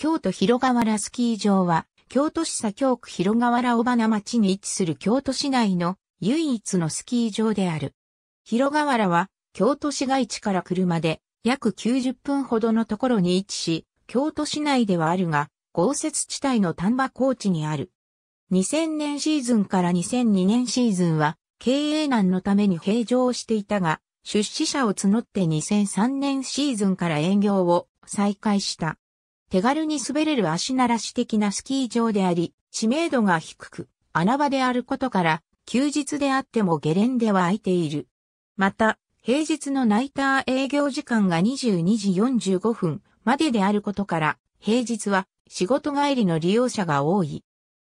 京都広河原スキー場は、京都市左京区広河原尾花町に位置する京都市内の唯一のスキー場である。広河原は、京都市街地から車で約90分ほどのところに位置し、京都市内ではあるが、豪雪地帯の丹波高地にある。2000年シーズンから2002年シーズンは、経営難のために閉場していたが、出資者を募って2003年シーズンから営業を再開した。手軽に滑れる足ならし的なスキー場であり、知名度が低く、穴場であることから、休日であってもゲレンデは空いている。また、平日のナイター営業時間が22時45分までであることから、平日は仕事帰りの利用者が多い。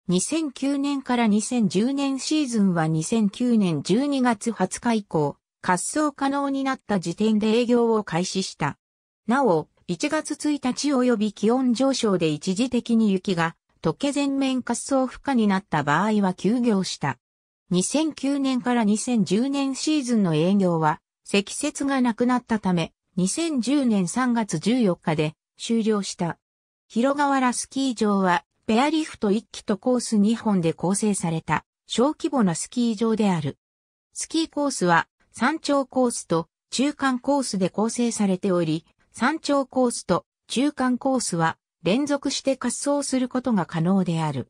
2009年から2010年シーズンは2009年12月20日以降、滑走可能になった時点で営業を開始した。なお、1月1日及び気温上昇で一時的に雪が溶け全面滑走不可になった場合は休業した。2009年から2010年シーズンの営業は積雪がなくなったため2010年3月14日で終了した。広河原スキー場はペアリフト1機とコース2本で構成された小規模なスキー場である。スキーコースは山頂コースと中間コースで構成されており、山頂コースと中間コースは連続して滑走することが可能である。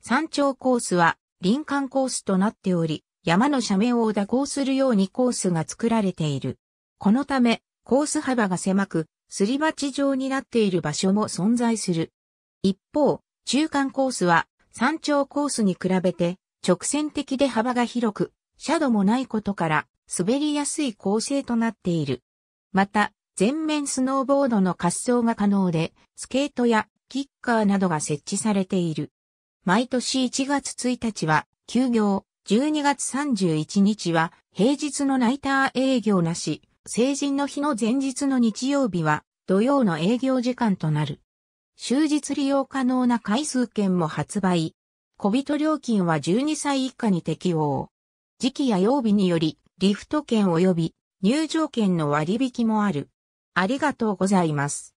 山頂コースは林間コースとなっており、山の斜面を蛇行するようにコースが作られている。このため、コース幅が狭く、すり鉢状になっている場所も存在する。一方、中間コースは山頂コースに比べて直線的で幅が広く、斜度もないことから滑りやすい構成となっている。また、全面スノーボードの滑走が可能で、スケートやキッカーなどが設置されている。毎年1月1日は休業、12月31日は平日のナイター営業なし、成人の日の前日の日曜日は土曜の営業時間となる。終日利用可能な回数券も発売。小人料金は12歳以下に適用。時期や曜日により、リフト券及び入場券の割引もある。ありがとうございます。